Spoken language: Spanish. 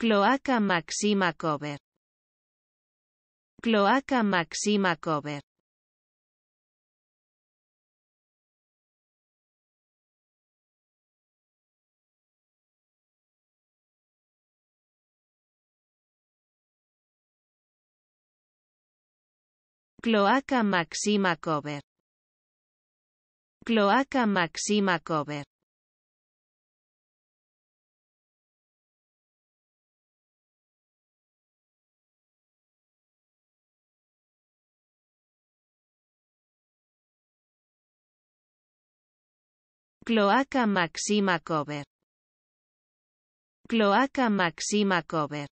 Cloaca Maxima Cover. Cloaca Maxima Cover. Cloaca Maxima Cover. Cloaca Maxima Cover. Cloaca Maxima Cover. Cloaca Maxima Cover.